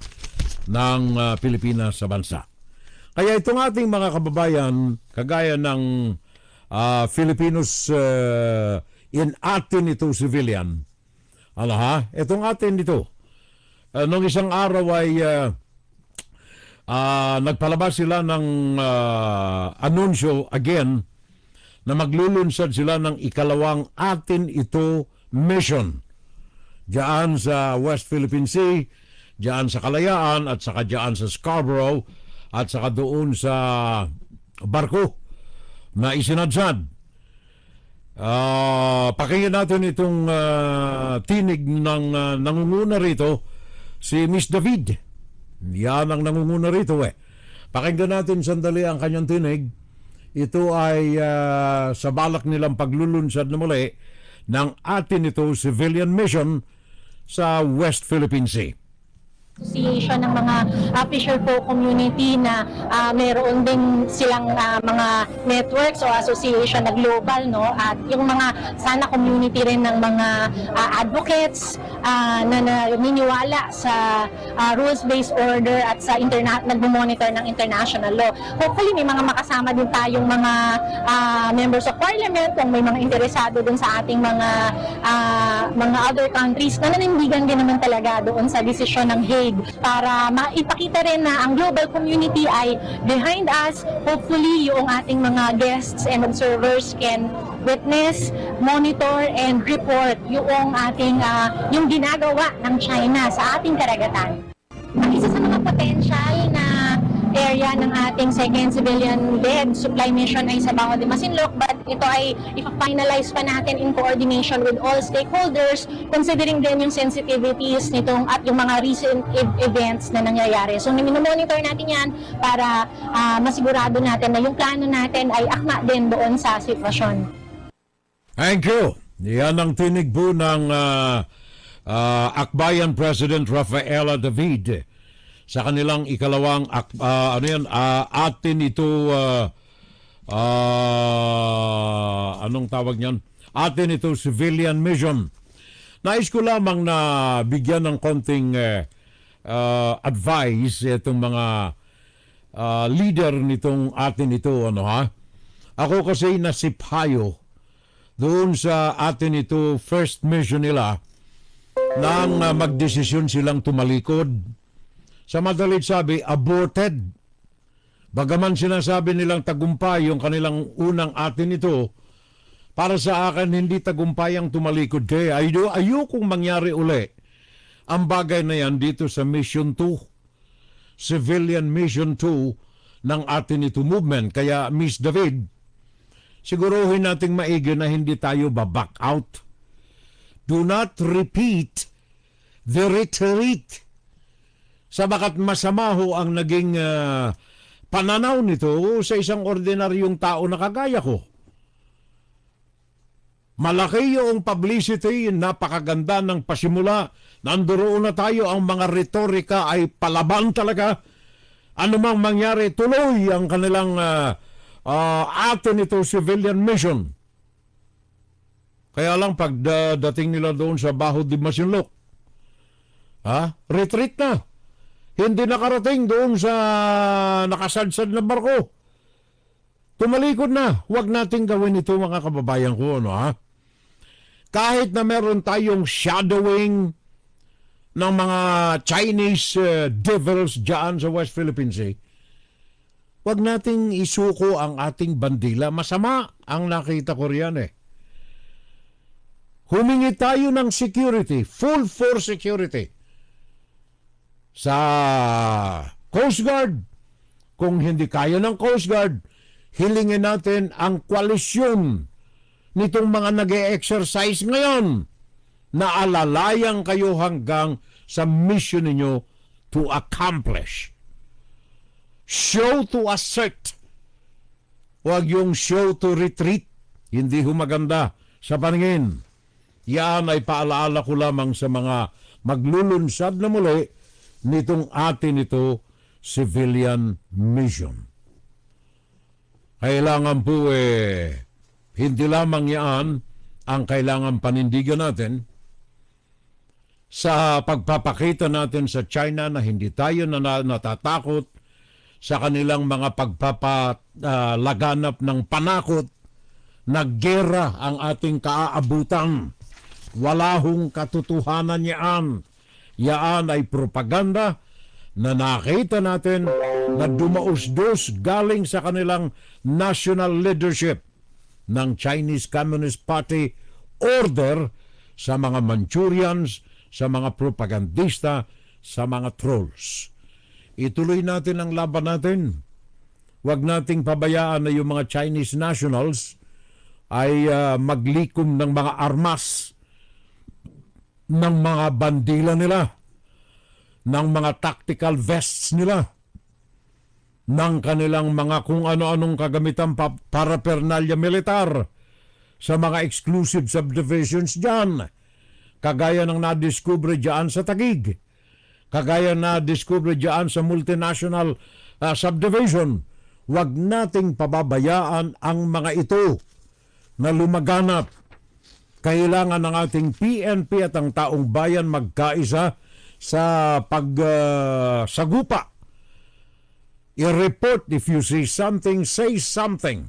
ng uh, Pilipinas sa bansa. Kaya itong ating mga kababayan, kagaya ng uh, Filipinos uh, in atin ito civilian. Ano ha? Itong atin ito. Uh, eh, nung isang araw ay uh, uh, nagpalabas sila ng uh, anunsyo again na maglulunsad sila ng ikalawang atin ito mission. Diyan sa West Philippine Sea, diyan sa Kalayaan at saka diyan sa Scarborough at saka doon sa barko na isinadsad Uh, pakinggan natin itong uh, tinig ng uh, nangunguna rito, si Miss David. Yan ang nangunguna rito eh. Pakinggan natin sandali ang kanyang tinig. Ito ay uh, sa balak nilang paglulunsad na muli ng atin ito civilian mission sa West Philippine Sea. Association ng mga uh, Fisher Folk community na uh, meron din silang uh, mga networks o association na global no at yung mga sana community rin ng mga uh, advocates uh, na naniniwala sa uh, rules-based order at sa interna- nagmo-monitor ng international law. Hopefully may mga makasama din tayong mga uh, members of parliament kung may mga interesado din sa ating mga uh, mga other countries na nanindigan din naman talaga doon sa desisyon ng Hague panig para maipakita rin na ang global community ay behind us. Hopefully, yung ating mga guests and observers can witness, monitor, and report yung ating uh, yung ginagawa ng China sa ating karagatan. Ang isa sa mga potential na area ng ating second civilian lead supply mission ay sa Bango de Masinloc but ito ay ipa-finalize pa natin in coordination with all stakeholders considering din yung sensitivities nitong at yung mga recent events na nangyayari. So monitor natin yan para uh, masigurado natin na yung plano natin ay akma din doon sa sitwasyon. Thank you. Yan ang tinig po ng uh, uh, Akbayan President Rafaela David sa kanilang ikalawang uh, ano yan uh, ah, atin ito uh, uh, anong tawag niyan atin ito civilian mission nais ko lamang na bigyan ng konting uh, advice itong mga uh, leader nitong atin ito ano ha ako kasi nasiphayo doon sa atin ito first mission nila nang uh, magdesisyon silang tumalikod sa madaling sabi, aborted. Bagaman sinasabi nilang tagumpay yung kanilang unang atin ito, para sa akin hindi tagumpay ang tumalikod kay. Ayo, ayokong mangyari uli ang bagay na yan dito sa Mission 2, Civilian Mission 2 ng atin ito movement. Kaya Miss David, siguruhin nating maigi na hindi tayo ba-back out. Do not repeat the retreat Sabakat masama ho ang naging uh, pananaw nito sa isang ordinaryong tao na kagaya ko. Malaki yung publicity, napakaganda ng pasimula. Nandoon na tayo, ang mga retorika ay palaban talaga. Ano mang mangyari, tuloy ang kanilang uh, ah, uh, ah, atin ito civilian mission. Kaya lang pagdating nila doon sa Baho de Masinloc, ha? retreat na hindi nakarating doon sa nakasadsad na barko. Tumalikod na. Huwag nating gawin ito mga kababayan ko, ano ha? Kahit na meron tayong shadowing ng mga Chinese uh, devils dyan sa West Philippine Sea, huwag nating isuko ang ating bandila. Masama ang nakita ko riyan eh. Humingi tayo ng security, full force security sa Coast Guard. Kung hindi kaya ng Coast Guard, hilingin natin ang koalisyon nitong mga nag exercise ngayon na alalayang kayo hanggang sa mission ninyo to accomplish. Show to assert. Huwag yung show to retreat. Hindi humaganda sa paningin. Yan ay paalaala ko lamang sa mga maglulunsad na muli nitong atin ito civilian mission. Kailangan po eh, hindi lamang yan ang kailangan panindigan natin sa pagpapakita natin sa China na hindi tayo na natatakot sa kanilang mga pagpapalaganap uh, ng panakot naggera ang ating kaaabutan. Wala hong katotohanan niyan Yaan ay propaganda na nakita natin na dumausdos galing sa kanilang national leadership ng Chinese Communist Party order sa mga Manchurians, sa mga propagandista, sa mga trolls. Ituloy natin ang laban natin. Huwag nating pabayaan na yung mga Chinese nationals ay uh, maglikom ng mga armas ng mga bandila nila, ng mga tactical vests nila, ng kanilang mga kung ano-anong kagamitan pa para pernalya militar sa mga exclusive subdivisions dyan, kagaya ng nadiskubre dyan sa Tagig, kagaya na discover dyan sa multinational uh, subdivision. wag nating pababayaan ang mga ito na lumaganap kailangan ng ating PNP at ang taong bayan magkaisa sa pagsagupa. Ah, uh, I-report if you see something, say something.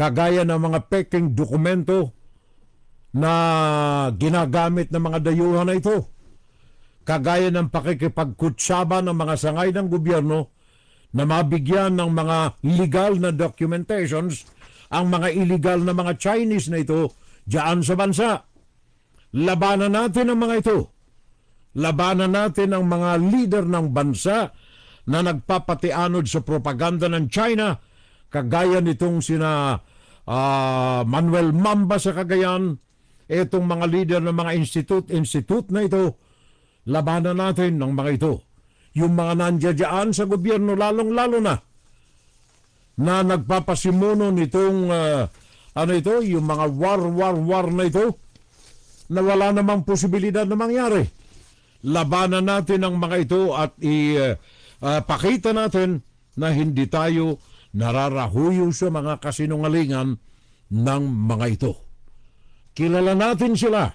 Kagaya ng mga peking dokumento na ginagamit ng mga dayuhan na ito. Kagaya ng pakikipagkutsaba ng mga sangay ng gobyerno na mabigyan ng mga legal na documentations ang mga illegal na mga Chinese na ito Diyan sa bansa. Labanan natin ang mga ito. Labanan natin ang mga leader ng bansa na nagpapatianod sa propaganda ng China kagaya nitong sina uh, Manuel Mamba sa Cagayan itong mga leader ng mga institute-institute na ito labanan natin ng mga ito yung mga nandiyadyaan sa gobyerno lalong-lalo na na nagpapasimuno nitong uh, ano ito, yung mga war, war, war na ito, na wala namang posibilidad na mangyari. Labanan natin ang mga ito at ipakita eh, ah, uh, uh, natin na hindi tayo nararahuyo sa mga kasinungalingan ng mga ito. Kilala natin sila.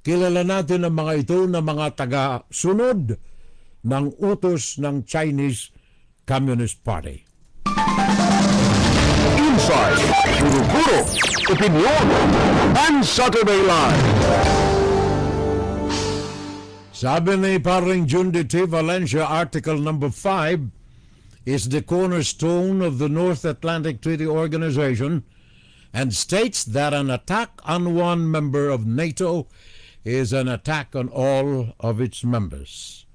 Kilala natin ang mga ito na mga taga-sunod ng utos ng Chinese Communist Party. website, Guru Opinion, and Saturday Live. Sabi ni paring Valencia, Article Number 5 is the cornerstone of the North Atlantic Treaty Organization and states that an attack on one member of NATO is an attack on all of its members.